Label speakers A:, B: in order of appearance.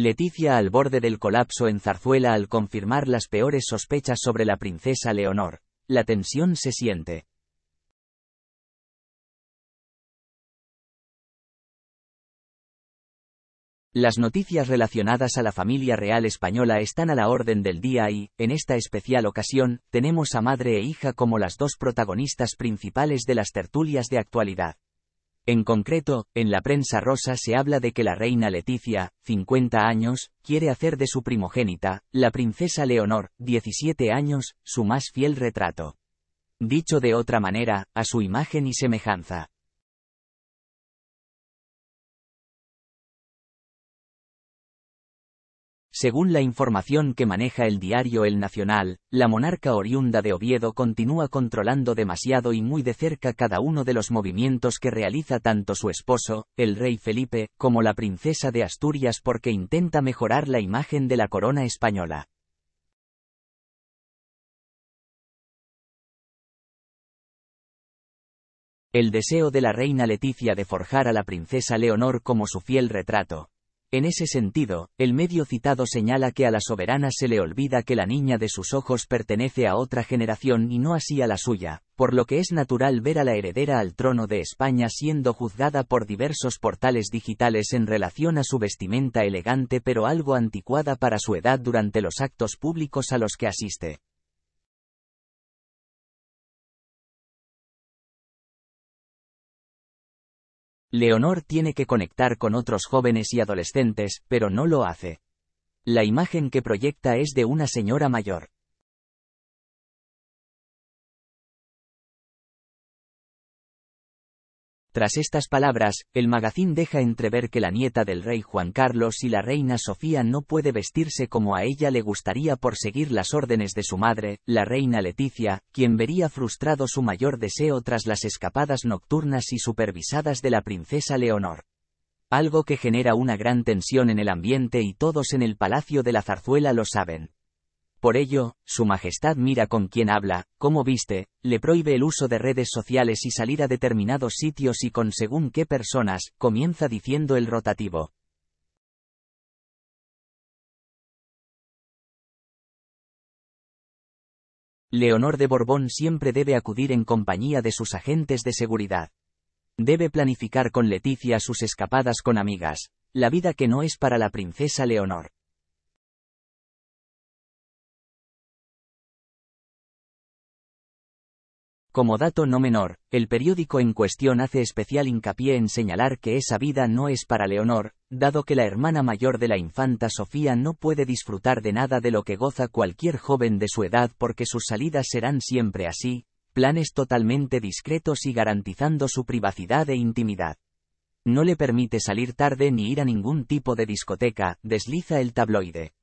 A: Leticia al borde del colapso en Zarzuela al confirmar las peores sospechas sobre la princesa Leonor. La tensión se siente.
B: Las noticias
A: relacionadas a la familia real española están a la orden del día y, en esta especial ocasión, tenemos a madre e hija como las dos protagonistas principales de las tertulias de actualidad. En concreto, en la prensa rosa se habla de que la reina Leticia, 50 años, quiere hacer de su primogénita, la princesa Leonor, 17 años, su más fiel retrato. Dicho de otra manera, a su imagen y semejanza. Según la información que maneja el diario El Nacional, la monarca oriunda de Oviedo continúa controlando demasiado y muy de cerca cada uno de los movimientos que realiza tanto su esposo, el rey Felipe, como la princesa de Asturias porque intenta mejorar la imagen de la corona española.
B: El deseo de la
C: reina
A: Leticia de forjar a la princesa Leonor como su fiel retrato, en ese sentido, el medio citado señala que a la soberana se le olvida que la niña de sus ojos pertenece a otra generación y no así a la suya, por lo que es natural ver a la heredera al trono de España siendo juzgada por diversos portales digitales en relación a su vestimenta elegante pero algo anticuada para su edad durante los actos públicos a los que asiste. Leonor tiene que conectar con otros jóvenes y adolescentes, pero no lo hace. La imagen que proyecta es de una señora mayor. Tras estas palabras, el magazín deja entrever que la nieta del rey Juan Carlos y la reina Sofía no puede vestirse como a ella le gustaría por seguir las órdenes de su madre, la reina Leticia, quien vería frustrado su mayor deseo tras las escapadas nocturnas y supervisadas de la princesa Leonor. Algo que genera una gran tensión en el ambiente y todos en el palacio de la zarzuela lo saben. Por ello, Su Majestad mira con quién habla, cómo viste, le prohíbe el uso de redes sociales y salir a determinados sitios y con según qué personas, comienza diciendo el rotativo. Leonor de Borbón siempre debe acudir en compañía de sus agentes de seguridad. Debe planificar con Leticia sus escapadas con amigas, la vida que no es para la princesa Leonor. Como dato no menor, el periódico en cuestión hace especial hincapié en señalar que esa vida no es para Leonor, dado que la hermana mayor de la infanta Sofía no puede disfrutar de nada de lo que goza cualquier joven de su edad porque sus salidas serán siempre así, planes totalmente discretos y garantizando su privacidad e intimidad. No le permite salir tarde ni ir a ningún tipo de discoteca,
B: desliza el tabloide.